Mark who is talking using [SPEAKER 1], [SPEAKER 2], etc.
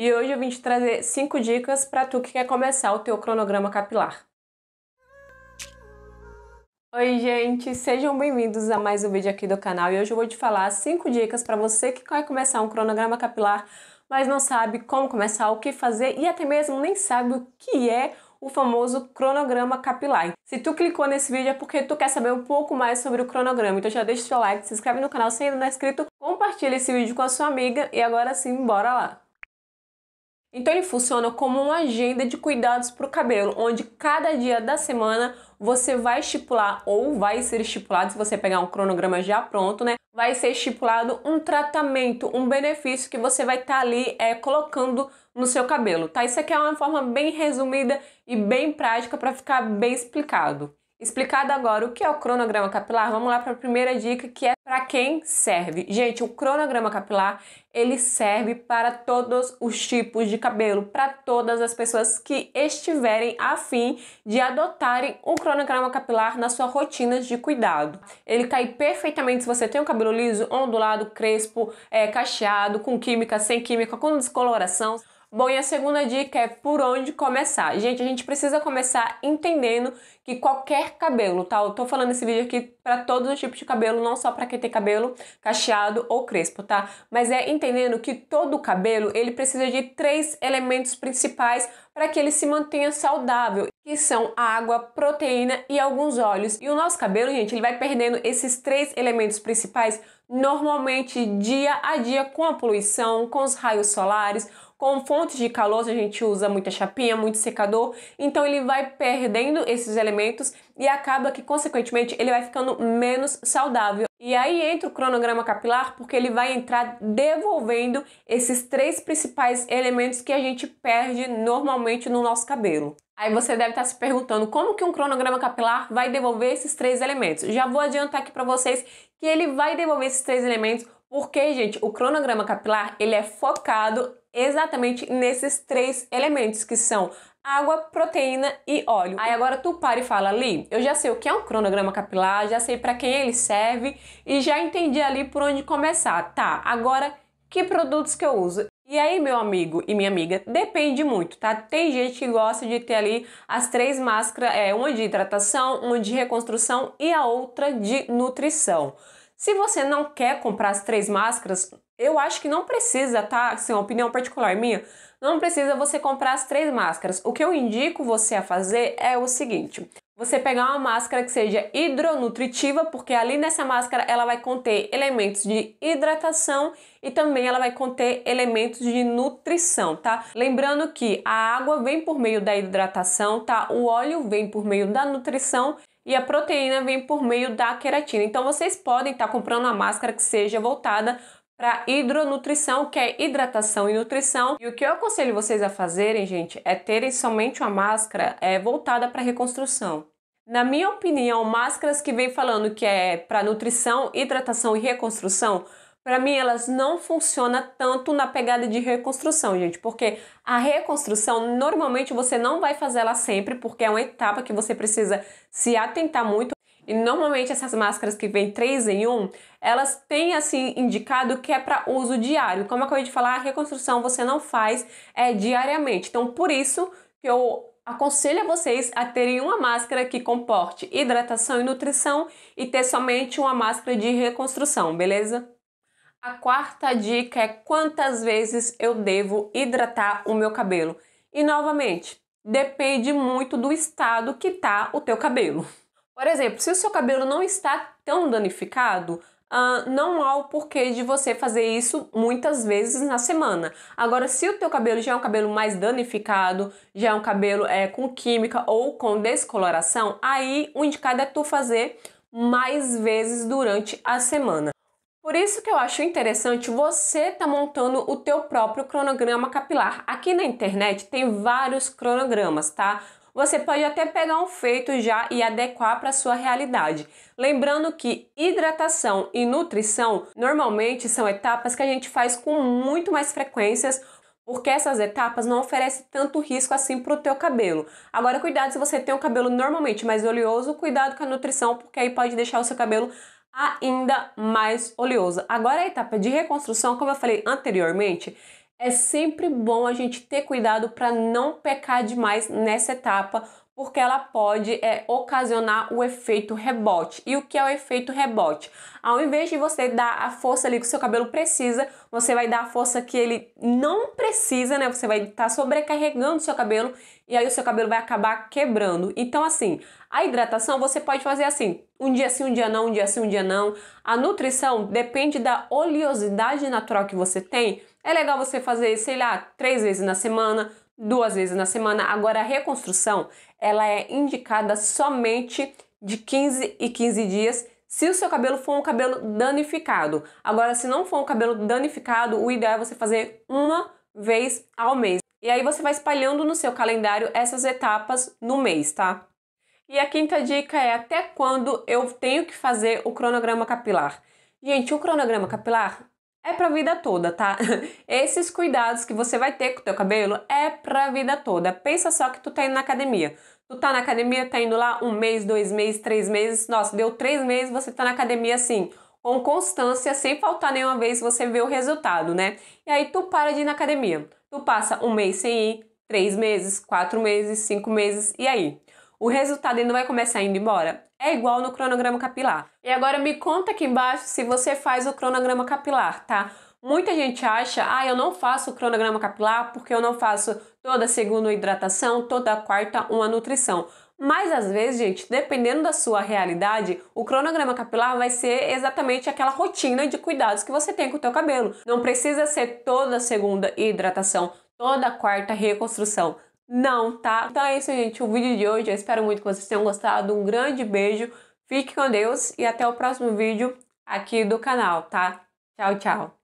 [SPEAKER 1] E hoje eu vim te trazer 5 dicas para tu que quer começar o teu cronograma capilar. Oi, gente, sejam bem-vindos a mais um vídeo aqui do canal e hoje eu vou te falar 5 dicas para você que quer começar um cronograma capilar, mas não sabe como começar, o que fazer e até mesmo nem sabe o que é o famoso cronograma capilar. Se tu clicou nesse vídeo é porque tu quer saber um pouco mais sobre o cronograma, então já deixa o seu like, se inscreve no canal se ainda não é inscrito, compartilha esse vídeo com a sua amiga e agora sim, bora lá! Então ele funciona como uma agenda de cuidados para o cabelo, onde cada dia da semana você vai estipular ou vai ser estipulado, se você pegar um cronograma já pronto, né? Vai ser estipulado um tratamento, um benefício que você vai estar tá ali é, colocando no seu cabelo, tá? Isso aqui é uma forma bem resumida e bem prática para ficar bem explicado. Explicado agora o que é o cronograma capilar, vamos lá para a primeira dica que é para quem serve? Gente, o cronograma capilar, ele serve para todos os tipos de cabelo, para todas as pessoas que estiverem afim de adotarem o cronograma capilar na sua rotina de cuidado. Ele cai perfeitamente se você tem um cabelo liso, ondulado, crespo, é, cacheado, com química, sem química, com descoloração. Bom, e a segunda dica é por onde começar. Gente, a gente precisa começar entendendo que qualquer cabelo, tá? Eu tô falando esse vídeo aqui para todos os tipos de cabelo, não só para quem tem cabelo cacheado ou crespo, tá? Mas é entendendo que todo cabelo, ele precisa de três elementos principais para que ele se mantenha saudável, que são água, proteína e alguns óleos. E o nosso cabelo, gente, ele vai perdendo esses três elementos principais normalmente dia a dia com a poluição, com os raios solares, com fontes de calor, a gente usa muita chapinha, muito secador, então ele vai perdendo esses elementos e acaba que, consequentemente, ele vai ficando menos saudável. E aí entra o cronograma capilar, porque ele vai entrar devolvendo esses três principais elementos que a gente perde normalmente no nosso cabelo. Aí você deve estar se perguntando como que um cronograma capilar vai devolver esses três elementos. Já vou adiantar aqui para vocês que ele vai devolver esses três elementos porque, gente, o cronograma capilar, ele é focado exatamente nesses três elementos que são água, proteína e óleo. Aí agora tu para e fala ali, eu já sei o que é um cronograma capilar, já sei para quem ele serve e já entendi ali por onde começar. Tá, agora que produtos que eu uso? E aí, meu amigo e minha amiga, depende muito, tá? Tem gente que gosta de ter ali as três máscaras, é, uma de hidratação, uma de reconstrução e a outra de nutrição. Se você não quer comprar as três máscaras, eu acho que não precisa, tá? Assim, uma opinião particular minha, não precisa você comprar as três máscaras. O que eu indico você a fazer é o seguinte: você pegar uma máscara que seja hidronutritiva, porque ali nessa máscara ela vai conter elementos de hidratação e também ela vai conter elementos de nutrição, tá? Lembrando que a água vem por meio da hidratação, tá? O óleo vem por meio da nutrição e a proteína vem por meio da queratina. Então vocês podem estar tá comprando uma máscara que seja voltada para hidronutrição, que é hidratação e nutrição. E o que eu aconselho vocês a fazerem, gente, é terem somente uma máscara é, voltada para reconstrução. Na minha opinião, máscaras que vem falando que é para nutrição, hidratação e reconstrução para mim, elas não funcionam tanto na pegada de reconstrução, gente, porque a reconstrução normalmente você não vai fazer ela sempre, porque é uma etapa que você precisa se atentar muito. E normalmente essas máscaras que vêm 3 em 1, elas têm assim indicado que é para uso diário. Como eu acabei de falar, a reconstrução você não faz é diariamente. Então, por isso que eu aconselho a vocês a terem uma máscara que comporte hidratação e nutrição e ter somente uma máscara de reconstrução, beleza? A quarta dica é quantas vezes eu devo hidratar o meu cabelo. E novamente, depende muito do estado que tá o teu cabelo. Por exemplo, se o seu cabelo não está tão danificado, Uh, não há o porquê de você fazer isso muitas vezes na semana. Agora, se o teu cabelo já é um cabelo mais danificado, já é um cabelo é, com química ou com descoloração, aí o indicado é tu fazer mais vezes durante a semana. Por isso que eu acho interessante você tá montando o teu próprio cronograma capilar. Aqui na internet tem vários cronogramas, tá? Você pode até pegar um feito já e adequar para sua realidade. Lembrando que hidratação e nutrição normalmente são etapas que a gente faz com muito mais frequências porque essas etapas não oferecem tanto risco assim para o teu cabelo. Agora, cuidado se você tem um cabelo normalmente mais oleoso, cuidado com a nutrição, porque aí pode deixar o seu cabelo ainda mais oleosa. Agora é a etapa de reconstrução, como eu falei anteriormente, é sempre bom a gente ter cuidado para não pecar demais nessa etapa, porque ela pode é, ocasionar o efeito rebote. E o que é o efeito rebote? Ao invés de você dar a força ali que o seu cabelo precisa, você vai dar a força que ele não precisa, né? Você vai estar tá sobrecarregando o seu cabelo e aí o seu cabelo vai acabar quebrando. Então, assim, a hidratação você pode fazer assim: um dia sim, um dia não, um dia sim, um dia não. A nutrição depende da oleosidade natural que você tem é legal você fazer, sei lá, três vezes na semana, duas vezes na semana. Agora, a reconstrução, ela é indicada somente de 15 e 15 dias se o seu cabelo for um cabelo danificado. Agora, se não for um cabelo danificado, o ideal é você fazer uma vez ao mês. E aí você vai espalhando no seu calendário essas etapas no mês, tá? E a quinta dica é até quando eu tenho que fazer o cronograma capilar. Gente, o cronograma capilar é pra vida toda, tá? Esses cuidados que você vai ter com o teu cabelo é pra vida toda. Pensa só que tu tá indo na academia. Tu tá na academia, tá indo lá um mês, dois meses, três meses. Nossa, deu três meses, você tá na academia assim, com constância, sem faltar nenhuma vez, você vê o resultado, né? E aí tu para de ir na academia. Tu passa um mês sem ir, três meses, quatro meses, cinco meses, e aí? O resultado ainda vai começar indo embora? é igual no cronograma capilar. E agora me conta aqui embaixo se você faz o cronograma capilar, tá? Muita gente acha, ah, eu não faço o cronograma capilar porque eu não faço toda segunda hidratação, toda quarta uma nutrição. Mas às vezes, gente, dependendo da sua realidade, o cronograma capilar vai ser exatamente aquela rotina de cuidados que você tem com o teu cabelo. Não precisa ser toda segunda hidratação, toda quarta reconstrução não, tá? Então é isso, gente, o vídeo de hoje. Eu espero muito que vocês tenham gostado. Um grande beijo, fique com Deus e até o próximo vídeo aqui do canal, tá? Tchau, tchau!